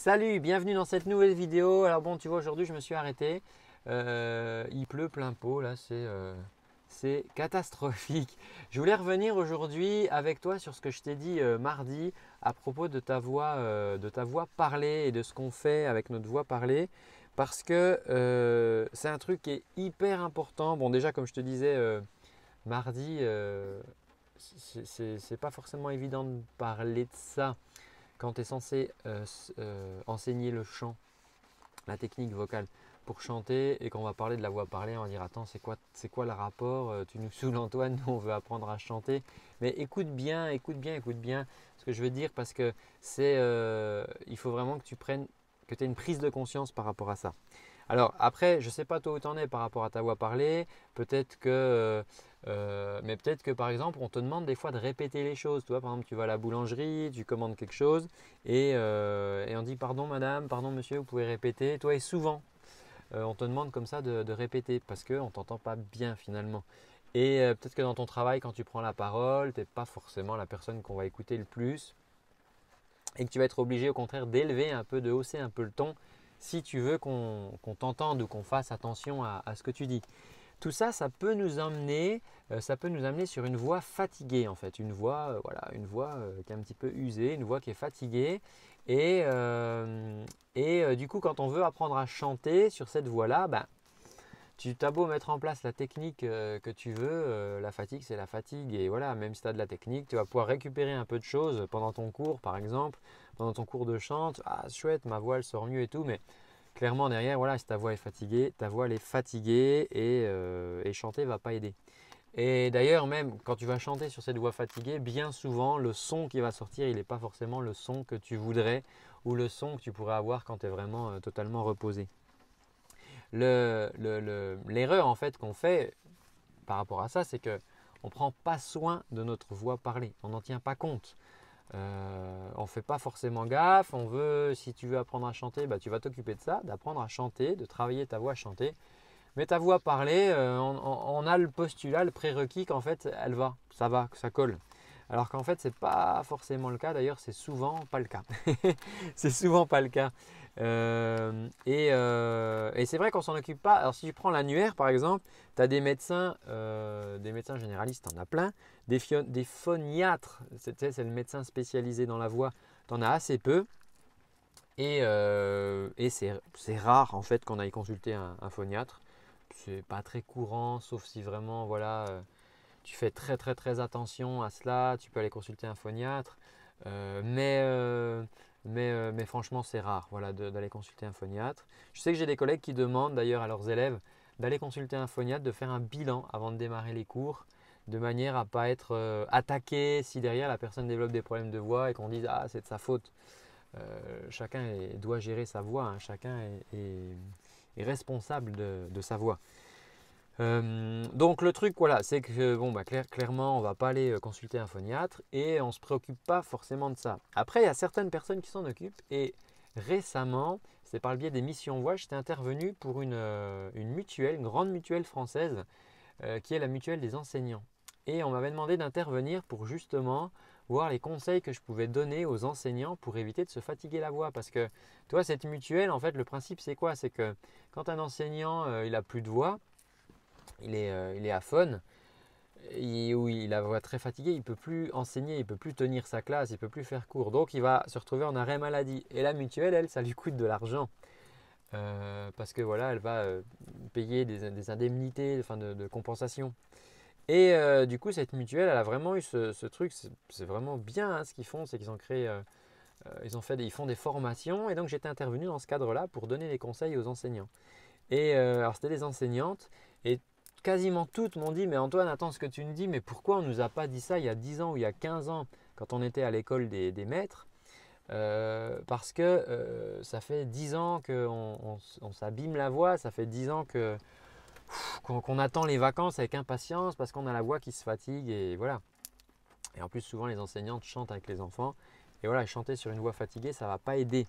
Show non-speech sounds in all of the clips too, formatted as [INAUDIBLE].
Salut, bienvenue dans cette nouvelle vidéo. Alors bon, tu vois, aujourd'hui je me suis arrêté. Euh, il pleut plein pot, là euh, c'est catastrophique. Je voulais revenir aujourd'hui avec toi sur ce que je t'ai dit euh, mardi à propos de ta voix, de ta voix parlée et de ce qu'on fait avec notre voix parlée. Parce que c'est un truc qui est hyper important. Bon déjà, comme je te disais mardi, c'est pas forcément évident de parler de ça quand tu es censé euh, euh, enseigner le chant, la technique vocale pour chanter, et qu'on va parler de la voix parlée, on va dire attends c'est quoi c'est quoi le rapport euh, Tu nous saoules Antoine, on veut apprendre à chanter. Mais écoute bien, écoute bien, écoute bien ce que je veux dire parce que c'est il faut vraiment que tu prennes que tu aies une prise de conscience par rapport à ça. Alors après, je ne sais pas toi où tu en es par rapport à ta voix parlée. Peut-être que euh, mais peut-être que par exemple, on te demande des fois de répéter les choses. Tu vois, par exemple, tu vas à la boulangerie, tu commandes quelque chose et, euh, on dit pardon madame, pardon monsieur, vous pouvez répéter. Toi, et souvent, euh, on te demande comme ça de, répéter parce qu'on ne t'entend pas bien finalement. Et peut-être que dans ton travail, quand tu prends la parole, tu n'es pas forcément la personne qu'on va écouter le plus et que tu vas être obligé au contraire d'élever un peu, de hausser un peu le ton si tu veux qu'on t'entende ou qu'on fasse attention à, ce que tu dis. Tout ça, ça peut nous emmener, euh, ça peut nous amener sur une voix fatiguée en fait, une voix, euh, voilà, une euh, qui est un petit peu usée, une voix qui est fatiguée. Et, et du coup, quand on veut apprendre à chanter sur cette voix là ben, tu as beau mettre en place la technique que tu veux, la fatigue c'est la fatigue. Et voilà, même si tu as de la technique, tu vas pouvoir récupérer un peu de choses pendant ton cours, par exemple, pendant ton cours de chant. Ah, chouette, ma voix elle sort mieux et tout, mais clairement derrière, voilà, si ta voix est fatiguée, ta voix est fatiguée et, chanter euh, ne chanter va pas aider. Et d'ailleurs, même quand tu vas chanter sur cette voix fatiguée, bien souvent, le son qui va sortir, il n'est pas forcément le son que tu voudrais ou le son que tu pourrais avoir quand tu es vraiment euh, totalement reposé. L'erreur en fait qu'on fait par rapport à ça, c'est qu'on ne prend pas soin de notre voix parlée, on n'en tient pas compte. Euh, on ne fait pas forcément gaffe. On veut, si tu veux apprendre à chanter, bah, tu vas t'occuper de ça, d'apprendre à chanter, de travailler ta voix à chanter. Mais ta voix à parler, euh, on, a le postulat, le prérequis qu'en fait, elle va, ça va, que ça colle. Alors qu'en fait, ce n'est pas forcément le cas. D'ailleurs, c'est souvent pas le cas. [LAUGHS] c'est souvent pas le cas. Euh, euh, et, c'est vrai qu'on s'en occupe pas. Alors si tu prends l'annuaire par exemple, tu as des médecins, euh, des médecins généralistes, tu en as plein, des, des phoniatres, c'est le médecin spécialisé dans la voix, tu en as assez peu. Et, c'est rare en fait qu'on aille consulter un, un phoniatre. C'est pas très courant, sauf si vraiment voilà, tu fais très très très attention à cela, tu peux aller consulter un phoniatre. mais euh, mais, franchement, c'est rare voilà, d'aller consulter un phoniatre. Je sais que j'ai des collègues qui demandent d'ailleurs à leurs élèves d'aller consulter un phoniatre, de faire un bilan avant de démarrer les cours, de manière à ne pas être euh, attaqué si derrière la personne développe des problèmes de voix et qu'on dise Ah, c'est de sa faute. Euh, chacun doit gérer sa voix, hein. chacun est, responsable de sa voix. Euh, donc le truc, voilà, c'est que bon, bah, clair, clairement, on va pas aller euh, consulter un phoniatre et on se préoccupe pas forcément de ça. Après, il y a certaines personnes qui s'en occupent et récemment, c'est par le biais des missions voix, j'étais intervenu pour une, euh, une, mutuelle, une grande mutuelle française qui est la mutuelle des enseignants. Et on m'avait demandé d'intervenir pour justement voir les conseils que je pouvais donner aux enseignants pour éviter de se fatiguer la voix. Parce que, toi, cette mutuelle, en fait, le principe, c'est quoi C'est que quand un enseignant, il a plus de voix, il est, euh, il est à faune, il, où il très fatigué, il ne peut plus enseigner, il ne peut plus tenir sa classe, il ne peut plus faire cours. Donc il va se retrouver en arrêt maladie. Et la mutuelle, elle, ça lui coûte de l'argent. Euh, parce que voilà, elle va euh, payer des, indemnités, enfin de, compensation. Et du coup, cette mutuelle, elle a vraiment eu ce, truc. C'est vraiment bien hein, ce qu'ils font, c'est qu'ils ont créé, ils ont fait, ils font des formations. Et donc, j'étais intervenu dans ce cadre-là pour donner des conseils aux enseignants. Et alors, c'était des enseignantes. Et quasiment toutes m'ont dit, mais Antoine, attends ce que tu nous dis, mais pourquoi on ne nous a pas dit ça il y a 10 ans ou il y a 15 ans quand on était à l'école des, maîtres euh, parce que euh, ça fait 10 ans qu'on s'abîme la voix, ça fait 10 ans qu'on, attend les vacances avec impatience parce qu'on a la voix qui se fatigue et voilà. Et en plus, souvent, les enseignantes chantent avec les enfants. Et voilà, chanter sur une voix fatiguée, ça ne va pas aider.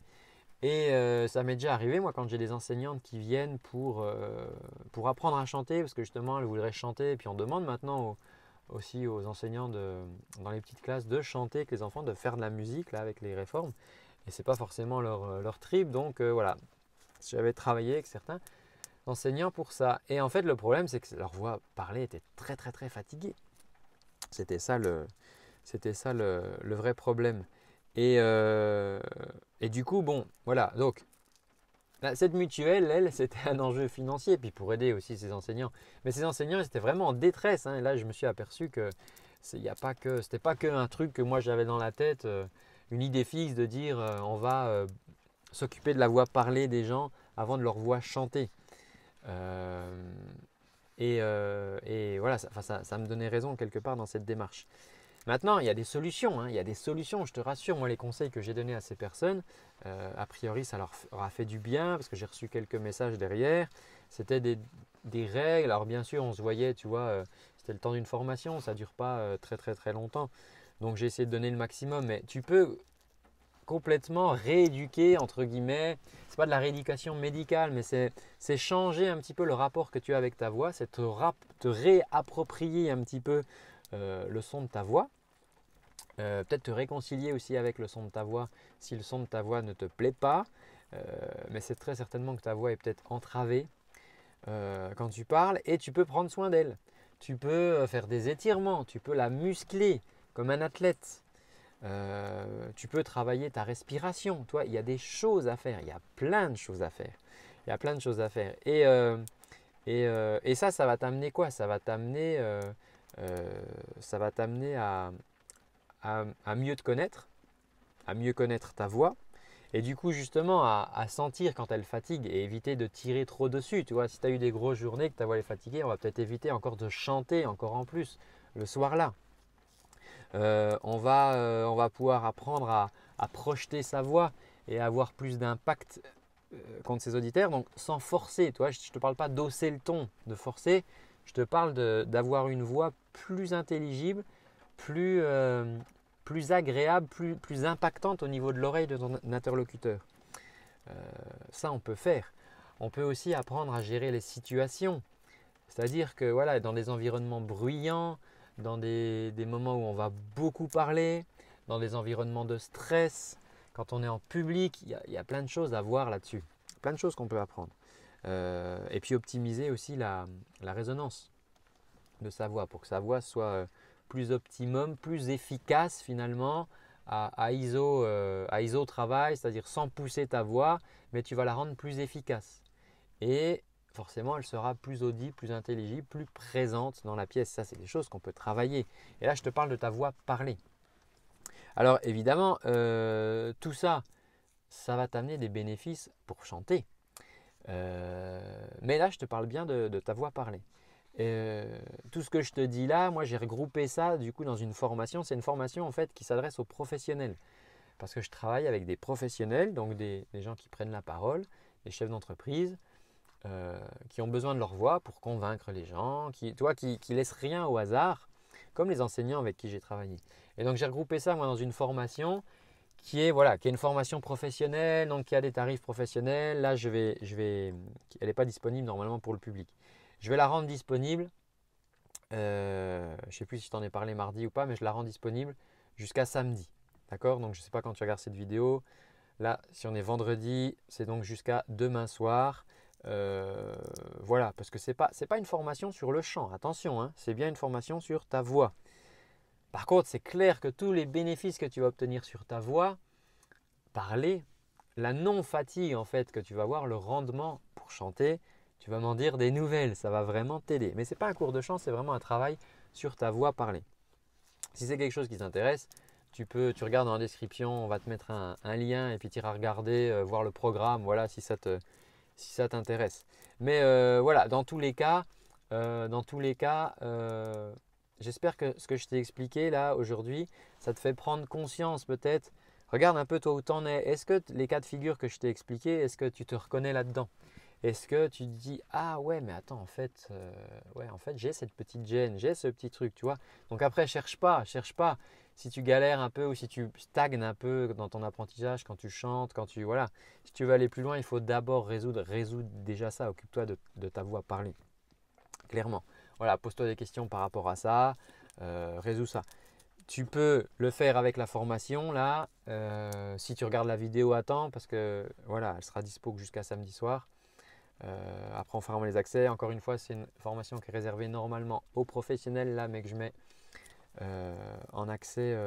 Et euh, ça m'est déjà arrivé, moi, quand j'ai des enseignantes qui viennent euh, pour, apprendre à chanter, parce que justement, elles voudraient chanter, et puis on demande maintenant aussi aux enseignants dans les petites classes de chanter, avec les enfants, de faire de la musique, avec les réformes. Et n'est pas forcément leur, euh, leur trip, donc voilà. J'avais travaillé avec certains enseignants pour ça. Et en fait, le problème, c'est que leur voix parlée était très, très, très fatiguée. C'était ça le, ça le vrai problème. Euh, et, du coup, bon, voilà. Donc, bah, cette mutuelle, elle, [LAUGHS] c'était un enjeu financier, puis pour aider aussi ses enseignants. Mais ses enseignants, ils étaient vraiment en détresse. Hein, et là, je me suis aperçu que ce n'était pas que pas un truc que moi j'avais dans la tête, euh, une idée fixe de dire euh, on va s'occuper de la voix parler des gens avant de leur voix chanter Et, voilà, ça, me donnait raison quelque part dans cette démarche. Maintenant, il y a des solutions, hein. il y a des solutions, je te rassure, moi les conseils que j'ai donnés à ces personnes, euh, a priori ça leur a fait du bien parce que j'ai reçu quelques messages derrière, c'était des, règles, alors bien sûr on se voyait, tu vois, euh, c'était le temps d'une formation, ça ne dure pas euh, très très très longtemps, donc j'ai essayé de donner le maximum, mais tu peux complètement rééduquer, entre guillemets, c'est pas de la rééducation médicale, mais c'est changer un petit peu le rapport que tu as avec ta voix, c'est te réapproprier un petit peu euh, le son de ta voix. Euh, peut-être te réconcilier aussi avec le son de ta voix si le son de ta voix ne te plaît pas, euh, mais c'est très certainement que ta voix est peut-être entravée quand tu parles et tu peux prendre soin d'elle. Tu peux faire des étirements, tu peux la muscler comme un athlète. tu peux travailler ta respiration. Toi, il y a des choses à faire. Il y a plein de choses à faire. Il y a plein de choses à faire. Et, et ça, ça va t'amener quoi Ça va t'amener euh, ça va t'amener à, mieux te connaître, à mieux connaître ta voix, et du coup justement à, sentir quand elle fatigue et éviter de tirer trop dessus. Tu vois, si tu as eu des grosses journées, que ta voix est fatiguée, on va peut-être éviter encore de chanter encore en plus le soir-là. Euh, euh, on, va, pouvoir apprendre à, projeter sa voix et avoir plus d'impact contre ses auditeurs, donc sans forcer. je ne te parle pas d'osser le ton, de forcer, je te parle d'avoir une voix plus intelligible, plus, euh, agréable, plus, impactante au niveau de l'oreille de ton interlocuteur. Euh, ça, on peut faire. On peut aussi apprendre à gérer les situations. C'est-à-dire que voilà, dans des environnements bruyants, dans des, moments où on va beaucoup parler, dans des environnements de stress, quand on est en public, il y, il y a plein de choses à voir là-dessus, plein de choses qu'on peut apprendre. Euh, et puis optimiser aussi la, résonance de sa voix pour que sa voix soit euh, plus optimum, plus efficace finalement à, ISO, euh, ISO travail, c'est-à-dire sans pousser ta voix, mais tu vas la rendre plus efficace. Et forcément, elle sera plus audible, plus intelligible, plus présente dans la pièce. Ça, c'est des choses qu'on peut travailler. Et là, je te parle de ta voix parlée. Alors évidemment, tout ça, ça va t'amener des bénéfices pour chanter. Euh, mais là, je te parle bien de, ta voix parlée. Euh, tout ce que je te dis là, moi j'ai regroupé ça du coup dans une formation. C'est une formation en fait qui s'adresse aux professionnels. Parce que je travaille avec des professionnels, donc des, gens qui prennent la parole, des chefs d'entreprise, euh, qui ont besoin de leur voix pour convaincre les gens, qui, toi, qui, qui laissent rien au hasard, comme les enseignants avec qui j'ai travaillé. Et donc j'ai regroupé ça moi dans une formation qui est une formation professionnelle, donc qui a des tarifs professionnels. Là, elle n'est pas disponible normalement pour le public. Je vais la rendre disponible. Euh, je ne sais plus si je t'en ai parlé mardi ou pas, mais je la rends disponible jusqu'à samedi. D'accord Donc je ne sais pas quand tu regardes cette vidéo. Là, si on est vendredi, c'est donc jusqu'à demain soir. Euh, voilà, parce que ce n'est pas, une formation sur le chant, attention, hein, c'est bien une formation sur ta voix. Par contre, c'est clair que tous les bénéfices que tu vas obtenir sur ta voix parler, la non-fatigue en fait que tu vas avoir, le rendement pour chanter, tu vas m'en dire des nouvelles, ça va vraiment t'aider. Mais ce n'est pas un cours de chant, c'est vraiment un travail sur ta voix parlée. Si c'est quelque chose qui t'intéresse, tu peux, tu regardes dans la description, on va te mettre un, lien et puis tu iras regarder, euh, voir le programme, voilà, si ça t'intéresse. Mais euh, voilà, dans tous les cas, euh, dans tous les cas, J'espère que ce que je t'ai expliqué là aujourd'hui, ça te fait prendre conscience peut-être. Regarde un peu toi où t'en es. Est-ce que les cas de que je t'ai expliqué, est-ce que tu te reconnais là-dedans Est-ce que tu te dis ah ouais mais attends en fait euh, en fait j'ai cette petite gêne, j'ai ce petit truc, tu vois. Donc après cherche pas, cherche pas. Si tu galères un peu ou si tu stagnes un peu dans ton apprentissage, quand tu chantes, quand tu voilà, si tu veux aller plus loin, il faut d'abord résoudre résoudre déjà ça. Occupe-toi de, ta voix parlée, clairement. Voilà, pose-toi des questions par rapport à ça, euh, résous ça. Tu peux le faire avec la formation là, euh, si tu regardes la vidéo à temps, parce que voilà, elle sera dispo jusqu'à samedi soir. Euh, après, on fera les accès. Encore une fois, c'est une formation qui est réservée normalement aux professionnels là, mais que je mets en accès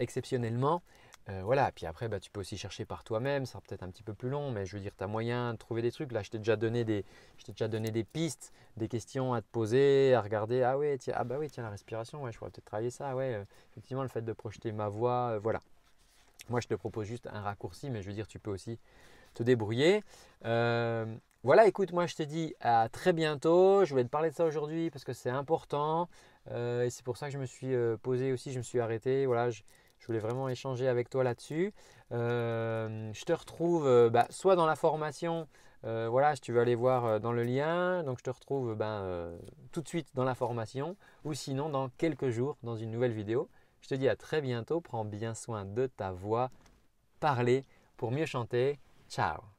exceptionnellement. Euh, voilà, puis après, bah, tu peux aussi chercher par toi-même, ça sera peut-être un petit peu plus long, mais je veux dire, tu as moyen de trouver des trucs. Là, je t'ai déjà donné des, déjà donné des pistes, des questions à te poser, à regarder. Ah ouais, tiens, ah bah oui, tiens, la respiration, je pourrais peut-être travailler ça. Ouais, euh, effectivement, le fait de projeter ma voix, euh, voilà. Moi, je te propose juste un raccourci, mais je veux dire, tu peux aussi te débrouiller. voilà, écoute, moi, je te dis à très bientôt. Je voulais te parler de ça aujourd'hui parce que c'est important. et c'est pour ça que je me suis posé aussi, je me suis arrêté. Voilà, je, je voulais vraiment échanger avec toi là-dessus. Euh, je te retrouve euh, bah, soit dans la formation, euh, voilà, si tu veux aller voir dans le lien, donc je te retrouve ben, tout de suite dans la formation ou sinon dans quelques jours dans une nouvelle vidéo. Je te dis à très bientôt, prends bien soin de ta voix, parlez pour mieux chanter. Ciao